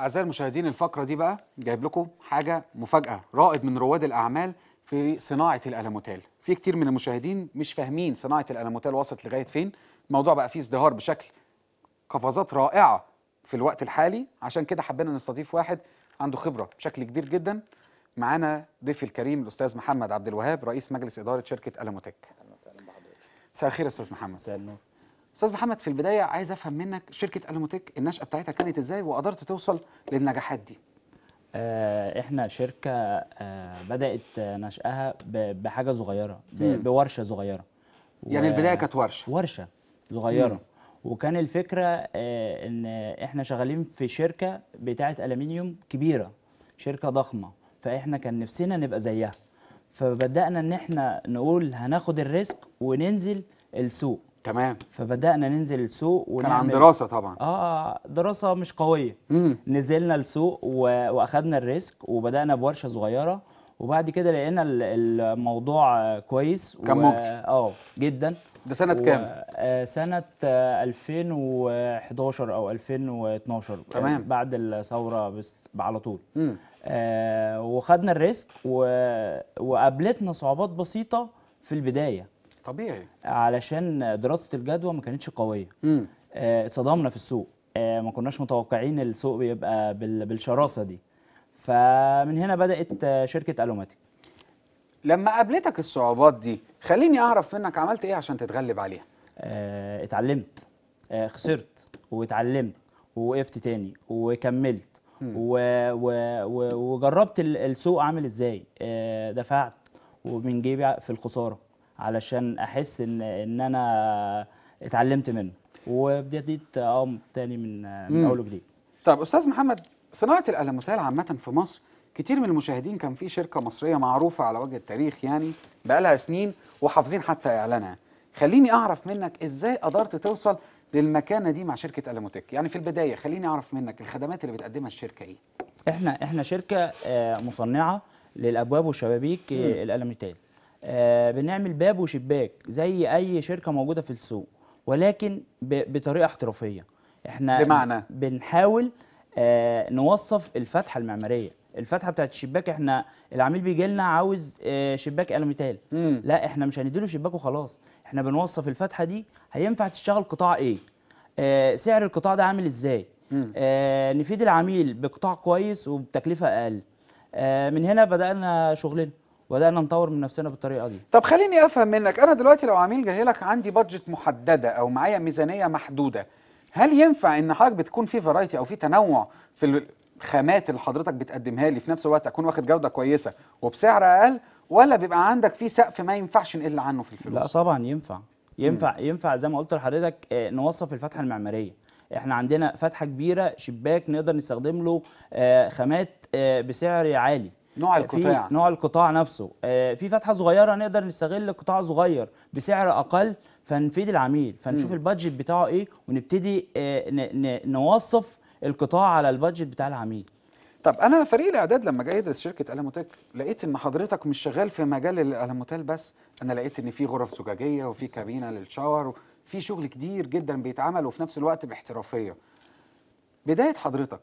أعزائي المشاهدين الفقرة دي بقى جايب لكم حاجة مفاجأة رائد من رواد الأعمال في صناعة الألموتال في كتير من المشاهدين مش فاهمين صناعة الألموتال وصلت لغاية فين الموضوع بقى فيه ازدهار بشكل قفزات رائعة في الوقت الحالي عشان كده حبينا نستضيف واحد عنده خبرة بشكل كبير جدا معانا ضيفي الكريم الأستاذ محمد عبد الوهاب رئيس مجلس إدارة شركة ألموتك مساء الخير أستاذ محمد مساء النور استاذ محمد في البدايه عايز افهم منك شركه الوموتيك النشاه بتاعتها كانت ازاي وقدرت توصل للنجاحات دي آه، احنا شركه آه، بدات نشاها بحاجه صغيره بورشه صغيره يعني البدايه كانت ورشه ورشه صغيره مم. وكان الفكره آه، ان احنا شغالين في شركه بتاعه الومنيوم كبيره شركه ضخمه فاحنا كان نفسنا نبقى زيها فبدانا ان احنا نقول هناخد الريسك وننزل السوق تمام فبدانا ننزل السوق ونعمل كان عن دراسه طبعا اه دراسه مش قويه مم. نزلنا السوق و... واخدنا الريسك وبدانا بورشه صغيره وبعد كده لقينا الموضوع كويس كان و... اه جدا ده سنه و... كام آه، سنه 2011 او 2012 تمام بعد الثوره بس على طول آه وخدنا الريسك و... وقابلتنا صعوبات بسيطه في البدايه طبيعي علشان دراسه الجدوى ما كانتش قويه آه، اتصدمنا في السوق آه، ما كناش متوقعين السوق بيبقى بالشراسه دي فمن هنا بدات آه، شركه الوماتيك لما قابلتك الصعوبات دي خليني اعرف منك عملت ايه عشان تتغلب عليها اه اتعلمت اه خسرت واتعلمت ووقفت تاني وكملت و... و... و... وجربت السوق عامل ازاي اه دفعت ومن جيبي في الخساره علشان احس ان ان انا اتعلمت منه وابتديت اقوم تاني من من اول وجديد طب استاذ محمد صناعه الالموتيل عامه في مصر كتير من المشاهدين كان في شركه مصريه معروفه على وجه التاريخ يعني بقالها سنين وحافظين حتى اعلانها خليني اعرف منك ازاي قدرت توصل للمكانه دي مع شركه الموتك يعني في البدايه خليني اعرف منك الخدمات اللي بتقدمها الشركه ايه احنا احنا شركه آه، مصنعه للابواب والشبابيك الألموتيل آه، آه، بنعمل باب وشباك زي اي شركه موجوده في السوق ولكن بطريقه احترافيه احنا بمعنى بنحاول آه، نوصف الفتحه المعماريه الفتحه بتاعت الشباك احنا العميل بيجي لنا عاوز آه، شباك الميتال لا احنا مش هنديله شباك وخلاص احنا بنوصف الفتحه دي هينفع تشتغل قطاع ايه سعر القطاع ده عامل ازاي نفيد العميل بقطاع كويس وبتكلفه اقل من هنا بدانا شغلنا وبدانا نطور من نفسنا بالطريقه دي طب خليني افهم منك انا دلوقتي لو عميل جاي لك عندي بادجت محدده او معايا ميزانيه محدوده هل ينفع ان حضرتك بتكون في فرايتي او في تنوع في الخامات اللي حضرتك بتقدمها لي في نفس الوقت اكون واخد جوده كويسه وبسعر اقل ولا بيبقى عندك في سقف ما ينفعش نقل عنه في الفلوس لا طبعا ينفع ينفع مم. ينفع زي ما قلت لحضرتك آه، نوصف الفتحه المعماريه احنا عندنا فتحه كبيره شباك نقدر نستخدم له آه، خامات آه، بسعر عالي نوع القطاع نوع القطاع نفسه آه، في فتحه صغيره نقدر نستغل قطاع صغير بسعر اقل فنفيد العميل فنشوف البادجت بتاعه ايه ونبتدي آه، نوصف القطاع على البادجت بتاع العميل طب انا فريق الاعداد لما جاي يدرس شركه الموتيك لقيت ان حضرتك مش شغال في مجال الالموتيل بس انا لقيت ان في غرف زجاجيه وفي كابينه للشاور في شغل كتير جدا بيتعمل وفي نفس الوقت باحترافيه بدايه حضرتك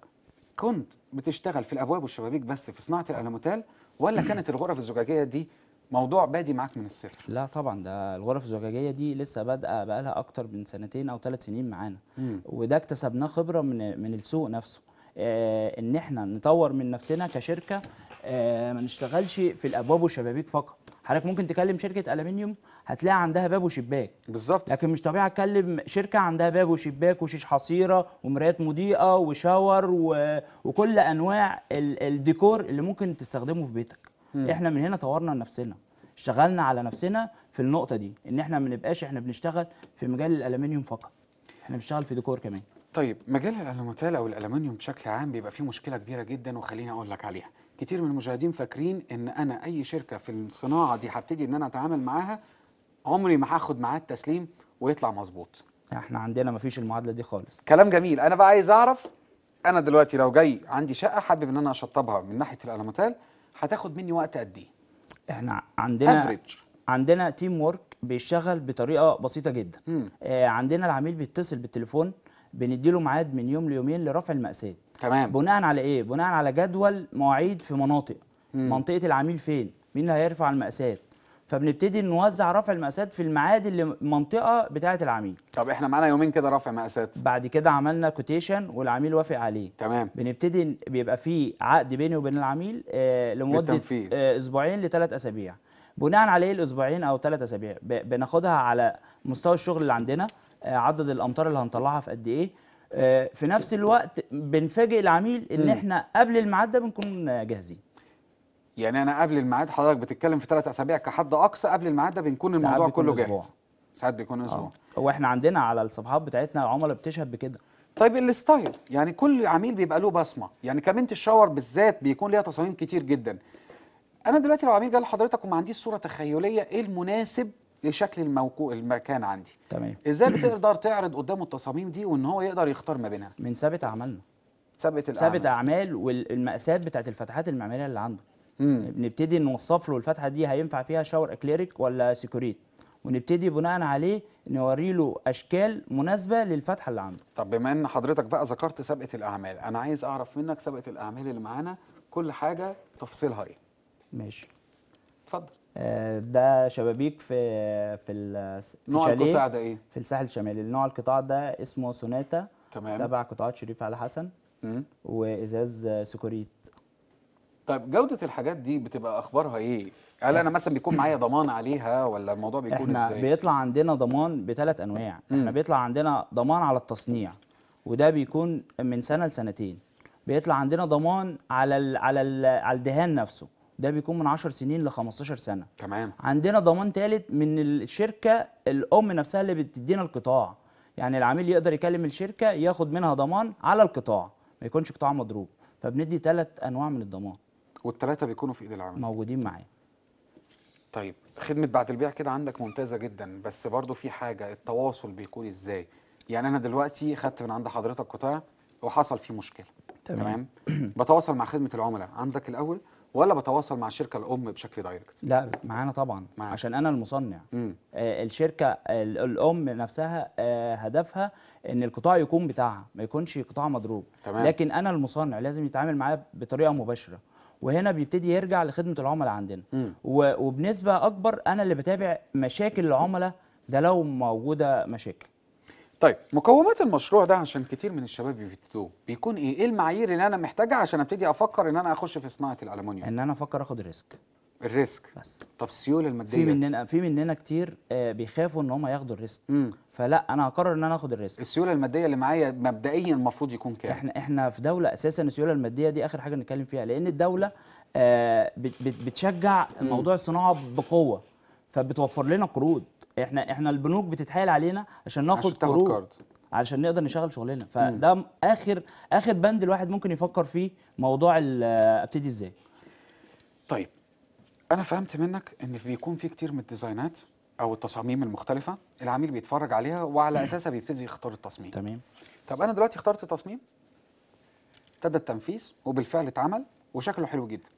كنت بتشتغل في الابواب والشبابيك بس في صناعه الالموتال ولا كانت الغرف الزجاجيه دي موضوع بادي معاك من الصفر لا طبعا ده الغرف الزجاجيه دي لسه بادئه بقى لها اكتر من سنتين او ثلاث سنين معانا وده اكتسبناه خبره من من السوق نفسه آه ان احنا نطور من نفسنا كشركه آه ما نشتغلش في الابواب والشبابيك فقط حضرتك ممكن تكلم شركه الومنيوم هتلاقي عندها باب وشباك بالظبط لكن مش طبيعي اتكلم شركه عندها باب وشباك وشيش حصيره ومرايات مضيئه وشاور و... وكل انواع ال... الديكور اللي ممكن تستخدمه في بيتك م. احنا من هنا طورنا نفسنا اشتغلنا على نفسنا في النقطه دي ان احنا ما نبقاش احنا بنشتغل في مجال الالومنيوم فقط احنا بنشتغل في ديكور كمان طيب مجال الالومتال او الالومنيوم بشكل عام بيبقى فيه مشكله كبيره جدا وخليني اقول لك عليها كتير من المشاهدين فاكرين ان انا اي شركه في الصناعه دي هبتدي ان انا اتعامل معاها عمري ما هاخد معاه التسليم ويطلع مظبوط احنا عندنا مفيش المعادله دي خالص كلام جميل انا بقى عايز اعرف انا دلوقتي لو جاي عندي شقه حابب ان انا اشطبها من ناحيه الالماتال هتاخد مني وقت قد ايه احنا عندنا أفريج. عندنا تيم وورك بيشتغل بطريقه بسيطه جدا آه عندنا العميل بيتصل بالتليفون بنديله ميعاد من يوم ليومين لرفع المقاسات تمام بناء على ايه بناء على جدول مواعيد في مناطق مم. منطقه العميل فين مين اللي هيرفع المقاسات فبنبتدي نوزع رفع المقاسات في الميعاد اللي المنطقه بتاعه العميل طب احنا معانا يومين كده رفع مقاسات بعد كده عملنا كوتيشن والعميل وافق عليه تمام بنبتدي بيبقى في عقد بيني وبين العميل آه لمده آه اسبوعين لثلاث اسابيع بناء على ايه الاسبوعين او ثلاث اسابيع بناخدها على مستوى الشغل اللي عندنا آه عدد الامطار اللي هنطلعها في قد ايه آه، في نفس الوقت بنفاجئ العميل ان احنا قبل الميعاد ده بنكون جاهزين يعني انا قبل الميعاد حضرتك بتتكلم في ثلاث اسابيع كحد اقصى قبل الميعاد ده بنكون الموضوع كله جاهز ساعات بيكون اسبوع آه. هو احنا عندنا على الصفحات بتاعتنا العملاء بتشهد بكده طيب الستايل يعني كل عميل بيبقى له بصمه يعني كمنت الشاور بالذات بيكون ليها تصاميم كتير جدا انا دلوقتي لو عميل جه لحضرتك وما عنديش صوره تخيليه ايه المناسب لشكل الموقو المكان عندي تمام ازاي بتقدر تعرض قدامه التصاميم دي وان هو يقدر يختار ما بينها من ثابت اعمالنا ثابت الاعمال ثابت اعمال والمقاسات بتاعت الفتحات المعماريه اللي عنده مم. بنبتدي نوصف له الفتحه دي هينفع فيها شاور اكليريك ولا سيكوريت ونبتدي بناء عليه نوري له اشكال مناسبه للفتحه اللي عنده طب بما ان حضرتك بقى ذكرت سابقه الاعمال انا عايز اعرف منك سابقه الاعمال اللي معانا كل حاجه تفصيلها ايه ماشي اتفضل آه، ده شبابيك في في نوع القطاع ده ايه؟ في الساحل الشمالي، نوع القطاع ده اسمه سوناتا تمام تبع قطاعات شريف علي حسن مم. وازاز سكوريت طيب جودة الحاجات دي بتبقى أخبارها إيه؟ هل أنا مثلا بيكون معايا ضمان عليها ولا الموضوع بيكون إحنا إزاي؟ إحنا بيطلع عندنا ضمان بثلاث أنواع، مم. إحنا بيطلع عندنا ضمان على التصنيع وده بيكون من سنة لسنتين. بيطلع عندنا ضمان على الـ على الـ على الدهان نفسه. ده بيكون من 10 سنين ل 15 سنه تمام عندنا ضمان ثالث من الشركه الام نفسها اللي بتدينا القطاع يعني العميل يقدر يكلم الشركه ياخد منها ضمان على القطاع ما يكونش قطاع مضروب فبندي ثلاث انواع من الضمان والثلاثه بيكونوا في ايد العميل موجودين معايا طيب خدمه بعد البيع كده عندك ممتازه جدا بس برضو في حاجه التواصل بيكون ازاي يعني انا دلوقتي خدت من عند حضرتك قطاع وحصل فيه مشكله تمام, تمام؟ بتواصل مع خدمه العملاء عندك الاول ولا بتواصل مع الشركه الام بشكل دايركت لا معانا طبعا معنا. عشان انا المصنع آه الشركه الام نفسها آه هدفها ان القطاع يكون بتاعها ما يكونش قطاع مضروب تمام. لكن انا المصنع لازم يتعامل معايا بطريقه مباشره وهنا بيبتدي يرجع لخدمه العملاء عندنا مم. وبنسبه اكبر انا اللي بتابع مشاكل العملاء ده لو موجوده مشاكل طيب مقومات المشروع ده عشان كتير من الشباب بيفتتوه بيكون ايه ايه المعايير اللي انا محتاجها عشان ابتدي افكر ان انا اخش في صناعه الالومنيوم ان انا افكر اخد ريسك الريسك بس طب السيوله الماديه في مننا في مننا كتير آه، بيخافوا ان هم ياخدوا الريسك مم. فلا انا هقرر ان انا اخد الريسك السيوله الماديه اللي معايا مبدئيا المفروض يكون كام احنا احنا في دوله اساسا السيوله الماديه دي اخر حاجه نتكلم فيها لان الدوله آه، بتشجع موضوع الصناعه بقوه فبتوفر لنا قروض احنا احنا البنوك بتتحايل علينا عشان ناخد عشان قروض كارد. علشان نقدر نشغل شغلنا فده مم. اخر اخر بند الواحد ممكن يفكر فيه موضوع آه، ابتدي ازاي طيب انا فهمت منك ان بيكون في كتير من الديزاينات او التصاميم المختلفه العميل بيتفرج عليها وعلى اساسها بيبتدي يختار التصميم تمام طب انا دلوقتي اخترت التصميم ابتدى التنفيذ وبالفعل اتعمل وشكله حلو جدا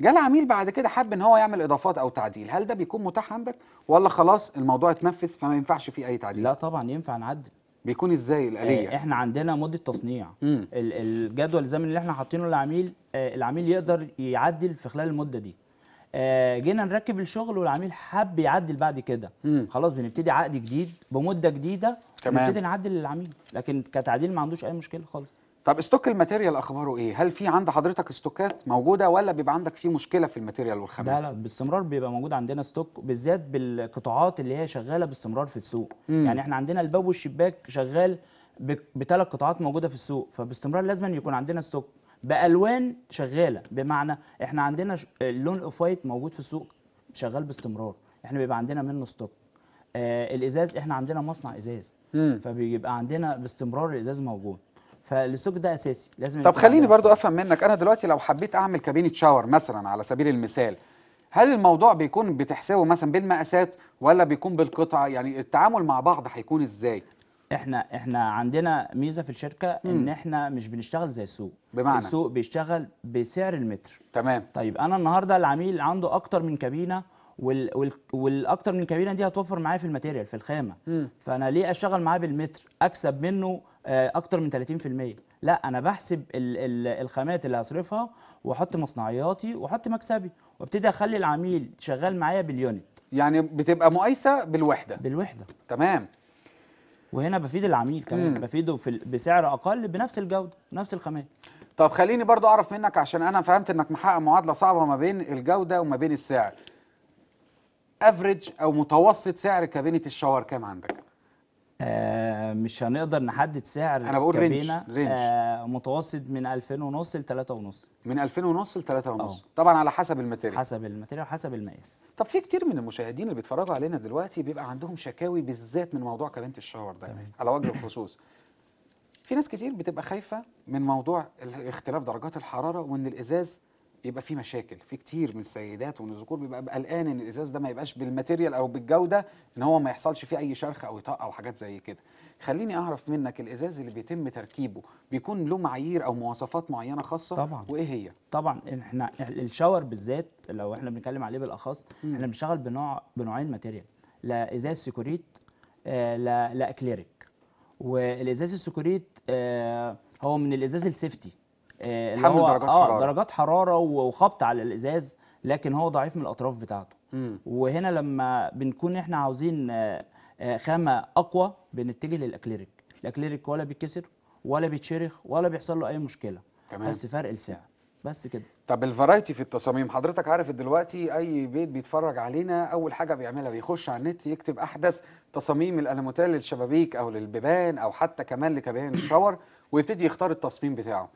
جه العميل بعد كده حب ان هو يعمل اضافات او تعديل هل ده بيكون متاح عندك ولا خلاص الموضوع اتنفذ فما ينفعش فيه اي تعديل لا طبعا ينفع نعدل بيكون ازاي الاليه آه، احنا عندنا مده تصنيع مم. الجدول الزمني اللي احنا حاطينه للعميل آه العميل يقدر يعدل في خلال المده دي آه جينا نركب الشغل والعميل حب يعدل بعد كده خلاص بنبتدي عقد جديد بمده جديده تمام نبتدي نعدل للعميل لكن كتعديل ما عندوش اي مشكله خالص طب ستوك الماتيريال اخباره ايه؟ هل في عند حضرتك ستوكات موجوده ولا بيبقى عندك في مشكله في الماتيريال والخامات؟ لا لا باستمرار بيبقى موجود عندنا ستوك بالذات بالقطاعات اللي هي شغاله باستمرار في السوق، مم. يعني احنا عندنا الباب والشباك شغال بثلاث قطاعات موجوده في السوق فباستمرار لازم يكون عندنا ستوك بالوان شغاله بمعنى احنا عندنا اللون اوف وايت موجود في السوق شغال باستمرار احنا بيبقى عندنا منه ستوك آه الازاز احنا عندنا مصنع ازاز مم. فبيبقى عندنا باستمرار الازاز موجود فالسوق ده اساسي لازم طب خليني برضو افهم منك انا دلوقتي لو حبيت اعمل كابينه شاور مثلا على سبيل المثال هل الموضوع بيكون بتحسبه مثلا بالمقاسات ولا بيكون بالقطع يعني التعامل مع بعض هيكون ازاي احنا احنا عندنا ميزه في الشركه مم. ان احنا مش بنشتغل زي السوق بمعنى السوق بيشتغل بسعر المتر تمام طيب انا النهارده العميل عنده اكتر من كابينه وال وال والاكتر من كابينه دي هتوفر معايا في الماتيريال في الخامه مم. فانا ليه اشتغل معاه بالمتر اكسب منه آه، اكتر من 30% لا انا بحسب الخامات اللي هصرفها واحط مصنعياتي واحط مكسبي وابتدي اخلي العميل شغال معايا باليونت يعني بتبقى مقايسه بالوحده بالوحده تمام وهنا بفيد العميل كمان مم. بفيده في بسعر اقل بنفس الجوده بنفس الخامات طب خليني برضو اعرف منك عشان انا فهمت انك محقق معادله صعبه ما بين الجوده وما بين السعر افريج او متوسط سعر كابينه الشاور كام عندك آه مش هنقدر نحدد سعر انا بقول رينج, رينج. آه متوسط من 2000 ونص ل 3 ونص من 2000 ونص ل 3 ونص أوه. طبعا على حسب الماتيريال حسب الماتيريال وحسب المقاس طب في كتير من المشاهدين اللي بيتفرجوا علينا دلوقتي بيبقى عندهم شكاوي بالذات من موضوع كابينه الشاور ده طبعا. على وجه الخصوص في ناس كتير بتبقى خايفه من موضوع اختلاف درجات الحراره وان الازاز يبقى في مشاكل في كتير من السيدات ومن الذكور بيبقى قلقان ان الازاز ده ما يبقاش بالماتيريال او بالجوده ان هو ما يحصلش فيه اي شرخ او طاقه او حاجات زي كده خليني اعرف منك الازاز اللي بيتم تركيبه بيكون له معايير او مواصفات معينه خاصه طبعا وايه هي طبعا احنا الشاور بالذات لو احنا بنتكلم عليه بالاخص احنا بنشتغل بنوع بنوعين ماتيريال لا ازاز سيكوريت آه، لا لا اكليريك والازاز السيكوريت آه، هو من الازاز السيفتي آه، اللي هو درجات اه درجات حراره وخبط على الازاز لكن هو ضعيف من الاطراف بتاعته مم. وهنا لما بنكون احنا عاوزين آه، آه، خامه اقوى بنتجه للاكليريك الاكليريك ولا بيتكسر ولا بيتشرخ ولا بيحصل له اي مشكله تمام. بس فرق السعر بس كده طب الفرايتي في التصاميم حضرتك عارف دلوقتي اي بيت بيتفرج علينا اول حاجه بيعملها بيخش على النت يكتب احدث تصاميم الالموتال للشبابيك او للبيبان او حتى كمان لكبان الشاور ويبتدي يختار التصميم بتاعه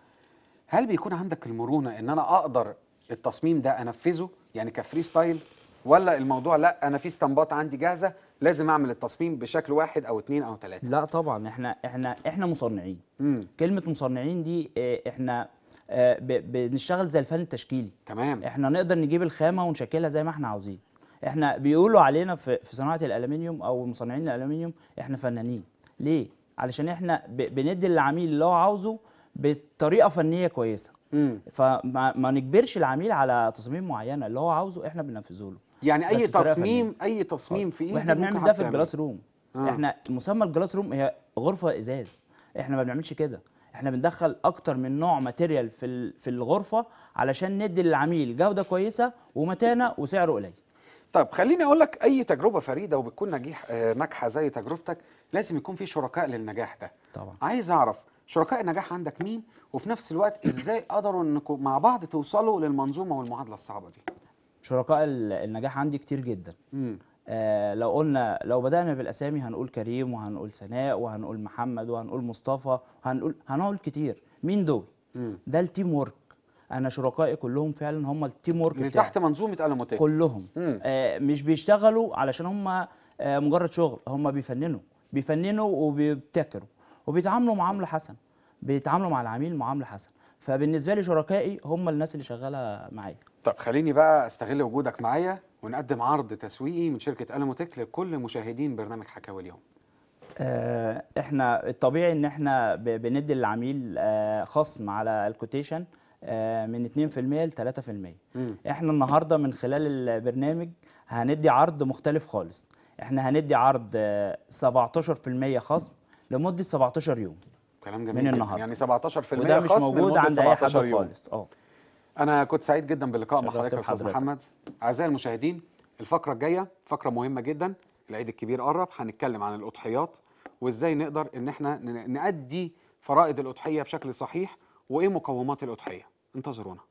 هل بيكون عندك المرونه ان انا اقدر التصميم ده انفذه يعني كفري ستايل ولا الموضوع لا انا في استنباط عندي جاهزه لازم اعمل التصميم بشكل واحد او اثنين او ثلاثه لا طبعا احنا احنا احنا مصنعين مم. كلمه مصنعين دي آه، احنا آه، بنشتغل زي الفن التشكيلي تمام احنا نقدر نجيب الخامه ونشكلها زي ما احنا عاوزين احنا بيقولوا علينا في صناعه الالومنيوم او مصنعين الالومنيوم احنا فنانين ليه علشان احنا بندي للعميل اللي هو عاوزه بطريقه فنيه كويسه مم. فما نجبرش العميل على تصميم معينه اللي هو عاوزه احنا بننفذه له يعني اي تصميم اي تصميم اه. في ايه احنا بنعمل ده في الجلاس روم آه. احنا مسمى الجلاس روم هي غرفه ازاز احنا ما بنعملش كده احنا بندخل اكتر من نوع ماتيريال في في الغرفه علشان ندي للعميل جوده كويسه ومتانه وسعره قليل طب خليني اقول لك اي تجربه فريده وبتكون آه، ناجحه زي تجربتك لازم يكون في شركاء للنجاح ده طبعا عايز اعرف شركاء النجاح عندك مين وفي نفس الوقت ازاي قدروا انكم مع بعض توصلوا للمنظومه والمعادله الصعبه دي شركاء النجاح عندي كتير جدا آه لو قلنا لو بدأنا بالأسامي هنقول كريم وهنقول سناء وهنقول محمد وهنقول مصطفى هنقول هنقول كتير مين دول؟ مم. ده التيم ورك انا شركائي كلهم فعلا هم التيم ورك اللي تحت منظومه الموتيك كلهم آه مش بيشتغلوا علشان هم آه مجرد شغل هم بيفننوا بيفننوا وبيبتكروا وبيتعاملوا معامله حسنه بيتعاملوا مع العميل معامله حسنه فبالنسبه لي شركائي هم الناس اللي شغاله معايا طب خليني بقى استغل وجودك معايا ونقدم عرض تسويقي من شركه الموتك لكل مشاهدين برنامج حكاوي اليوم آه احنا الطبيعي ان احنا بندي للعميل آه خصم على الكوتيشن آه من 2% ل 3% احنا النهارده من خلال البرنامج هندي عرض مختلف خالص احنا هندي عرض 17% آه، خصم لمده 17 يوم كلام جميل من النهارده يعني 17% وده مش موجود عند اي حد خالص اه انا كنت سعيد جدا باللقاء مع حضرتك يا استاذ محمد اعزائي المشاهدين الفقره الجايه فقره مهمه جدا العيد الكبير قرب هنتكلم عن الاضحيات وازاي نقدر ان احنا نأدي فرائض الاضحيه بشكل صحيح وايه مقومات الاضحيه انتظرونا